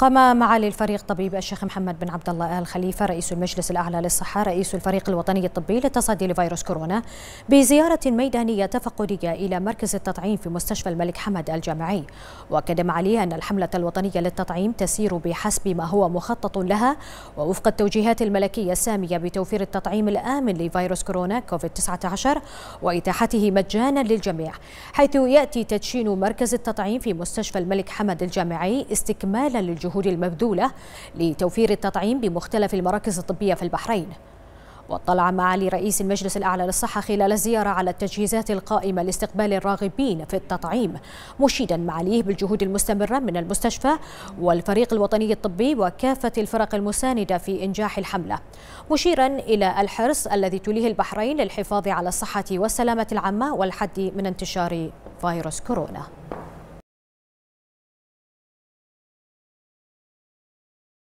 قام معالي الفريق طبيب الشيخ محمد بن عبد الله آل خليفة رئيس المجلس الأعلى للصحة رئيس الفريق الوطني الطبي للتصدي لفيروس كورونا بزيارة ميدانية تفقدية إلى مركز التطعيم في مستشفى الملك حمد الجامعي وأكد معالي أن الحملة الوطنية للتطعيم تسير بحسب ما هو مخطط لها ووفق التوجيهات الملكية السامية بتوفير التطعيم الآمن لفيروس كورونا كوفيد-19 وإتاحته مجانا للجميع حيث يأتي تدشين مركز التطعيم في مستشفى الملك حمد الجامعي استكمالا للجهود الجهود المبذولة لتوفير التطعيم بمختلف المراكز الطبية في البحرين واطلع معالي رئيس المجلس الأعلى للصحة خلال الزيارة على التجهيزات القائمة لاستقبال الراغبين في التطعيم مشيدا معاليه بالجهود المستمرة من المستشفى والفريق الوطني الطبي وكافة الفرق المساندة في إنجاح الحملة مشيرا إلى الحرص الذي توليه البحرين للحفاظ على الصحة والسلامة العامة والحد من انتشار فيروس كورونا